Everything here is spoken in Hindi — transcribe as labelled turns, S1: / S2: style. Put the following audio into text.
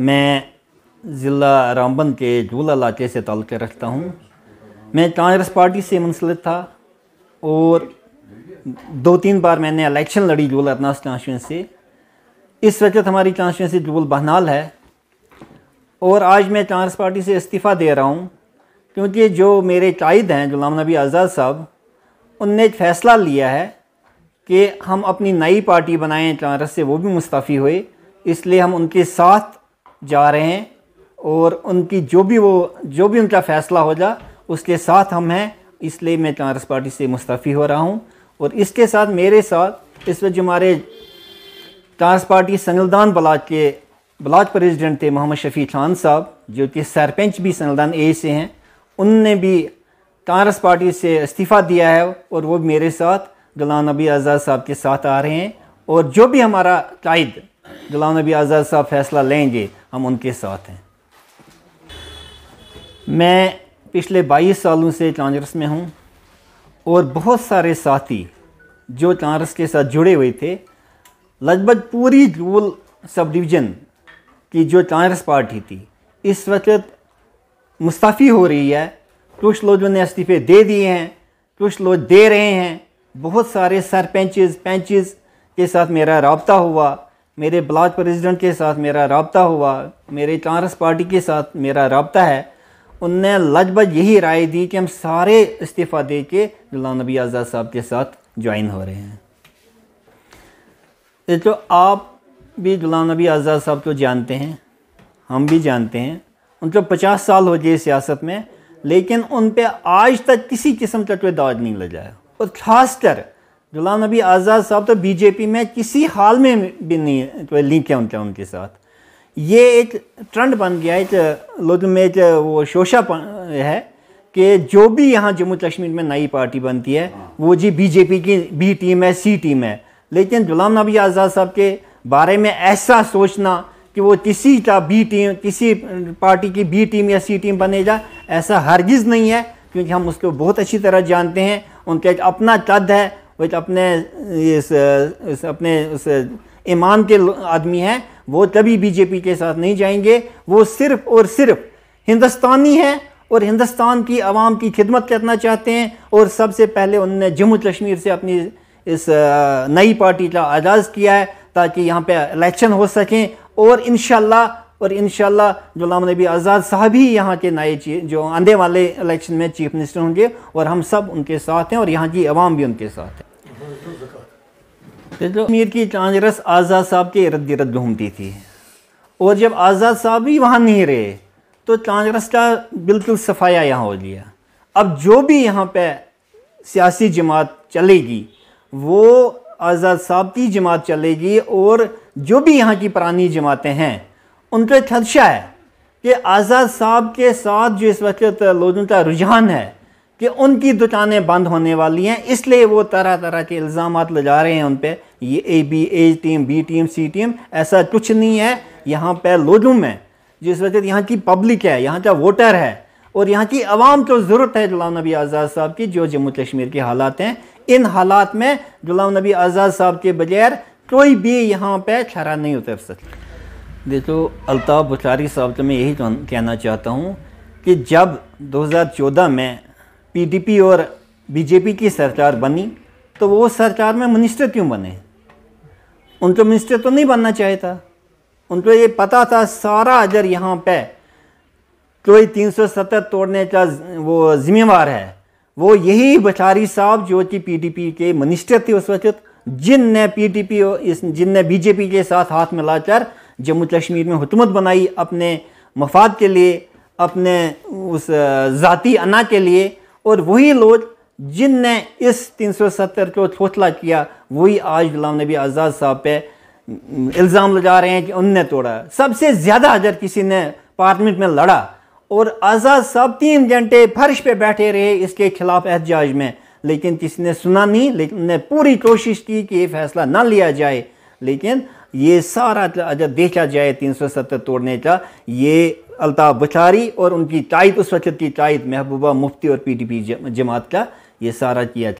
S1: मैं ज़िला रामबन के झूला इलाके से ताल्लुक़ रखता हूँ मैं कांग्रेस पार्टी से मुंसलिक था और दो तीन बार मैंने इलेक्शन लड़ी जूल अतनास से इस वक्त हमारी कॉन्स्टिटेंसी जूल बहनाल है और आज मैं कांग्रेस पार्टी से इस्तीफ़ा दे रहा हूँ क्योंकि जो मेरे कायद हैं गुलाम नबी आज़ाद साहब उनने एक फ़ैसला लिया है कि हम अपनी नई पार्टी बनाएं कांग्रेस से वो भी मुस्तफ़ी हुए इसलिए हम उनके साथ जा रहे हैं और उनकी जो भी वो जो भी उनका फ़ैसला हो जा उसके साथ हम हैं इसलिए मैं कांग्रेस पार्टी से मुस्तफ़ी हो रहा हूँ और इसके साथ मेरे साथ इस वक्त जो हमारे कांग्रेस पार्टी संगलदान ब्लाक के ब्लाक प्रेसिडेंट थे मोहम्मद शफी खान साहब जो कि सरपंच भी संगलदान ए से हैं उनने भी कांग्रेस पार्टी से इस्तीफ़ा दिया है और वो मेरे साथ गुलाम नबी आज़ाद साहब के साथ आ रहे हैं और जो भी हमारा कायद गुलाम नबी आज़ाद साहब फैसला लेंगे हम उनके साथ हैं मैं पिछले 22 सालों से कांग्रेस में हूँ और बहुत सारे साथी जो कांग्रेस के साथ जुड़े हुए थे लगभग पूरी रूल सब डिवीज़न की जो कांग्रेस पार्टी थी इस वक्त मुस्ताफ़ी हो रही है कुछ लोगों ने इस्तीफ़े दे दिए हैं कुछ लोग दे रहे हैं बहुत सारे सरपंचज़ पेंचेस के साथ मेरा रबता हुआ मेरे ब्लॉक प्रेसिडेंट के साथ मेरा रबता हुआ मेरे कांग्रेस पार्टी के साथ मेरा रबता है उनने लगभग यही राय दी कि हम सारे इस्तीफ़ा दे के गुलाम नबी आज़ाद साहब के साथ ज्वाइन हो रहे हैं ये तो आप भी गुलाम नबी आज़ाद साहब को जानते हैं हम भी जानते हैं उनको तो पचास साल हो गए सियासत में लेकिन उन पर आज तक किसी किस्म का कोई दाज नहीं लगाया और ख़ास कर गुलाम नबी आज़ाद साहब तो बीजेपी में किसी हाल में भी नहीं तो लिंक है उनका उनके साथ ये एक ट्रेंड बन गया एक लोग में एक वो शोशा है कि जो भी यहाँ जम्मू कश्मीर में नई पार्टी बनती है हाँ। वो जी बीजेपी की बी टीम है सी टीम है लेकिन गुलाम नबी आज़ाद साहब के बारे में ऐसा सोचना कि वो किसी का बी टीम किसी पार्टी की बी टीम या सी टीम बनेगा ऐसा हरगिज़ नहीं है क्योंकि हम उसको बहुत अच्छी तरह जानते हैं उनका एक अपना कद है कुछ अपने इस, इस अपने उस ईमान के आदमी हैं वो कभी बीजेपी के साथ नहीं जाएंगे वो सिर्फ और सिर्फ हिंदुस्तानी हैं और हिंदुस्तान की आवाम की खिदमत करना चाहते हैं और सबसे पहले उनने जम्मू कश्मीर से अपनी इस नई पार्टी का आगाज़ किया है ताकि यहाँ पे इलेक्शन हो सकें और इन और इन गुलाम नबी आज़ाद साहब ही यहाँ के नए जो आने वाले इलेक्शन में चीफ मिनिस्टर होंगे और हम सब उनके साथ हैं और यहाँ की आवाम भी उनके साथ है ये तो की चांदरस आज़ाद साहब के इर्द गिर्द घूमती थी और जब आज़ाद साहब ही वहाँ नहीं रहे तो चांदरस का बिल्कुल सफाया यहाँ हो गया अब जो भी यहाँ पे सियासी जमात चलेगी वो आज़ाद साहब की जमात चलेगी और जो भी यहाँ की पुरानी जमातें हैं उनका खदशा है कि आज़ाद साहब के साथ जो इस वक्त लोगों का रुझान है कि उनकी दुकानें बंद होने वाली हैं इसलिए वो तरह तरह के इल्ज़ाम लगा रहे हैं उन पर ये A B A team B team C team ऐसा कुछ नहीं है यहाँ पे लोजुम है जिस वजह से यहाँ की पब्लिक है यहाँ का वोटर है और यहाँ की आवाम को ज़रूरत है गुलाम नबी आज़ाद साहब की जो जम्मू कश्मीर के हालात हैं इन हालात में गुलाम नबी आज़ाद साहब के बगैर कोई भी यहाँ पे खड़ा नहीं उतर सकता देखो अलताफ़ बुखारी साहब तो मैं यही कहना चाहता हूँ कि जब 2014 में पीडीपी और बीजेपी की सरकार बनी तो वो सरकार में मिनिस्टर क्यों बने उनको मिनिस्टर तो नहीं बनना चाहिए था उनको ये पता था सारा अजर यहाँ पे कोई तीन सौ सत्तर तोड़ने का वो जिम्मेवार है वो यही बचारी साहब जो कि पीटीपी के मिनिस्टर थे उस वक्त जिन ने पीटीपी इस जिन ने बीजेपी के साथ हाथ मिलाकर जम्मू कश्मीर में हुकूमत बनाई अपने मफाद के लिए अपने उस ज़ाती अना के लिए और वही लोग जिनने इस तीन सौ सत्तर को छोथला किया वही आज गुलाम नबी आज़ाद साहब पे इल्ज़ाम लगा रहे हैं कि उनने तोड़ा सबसे ज़्यादा अगर किसी ने पार्लियामेंट में लड़ा और आज़ाद साहब तीन घंटे फर्श पे बैठे रहे इसके खिलाफ एहतजाज में लेकिन किसी ने सुना नहीं लेकिन उन्होंने पूरी कोशिश की कि ये फैसला ना लिया जाए लेकिन ये सारा अगर देखा जाए तीन सौ सत्तर तोड़ने का ये अल्ताफ़ बचारी और उनकी तायद उस वक्त की तायद महबूबा मुफ्ती और पी टी पी जमात का ये सारा किया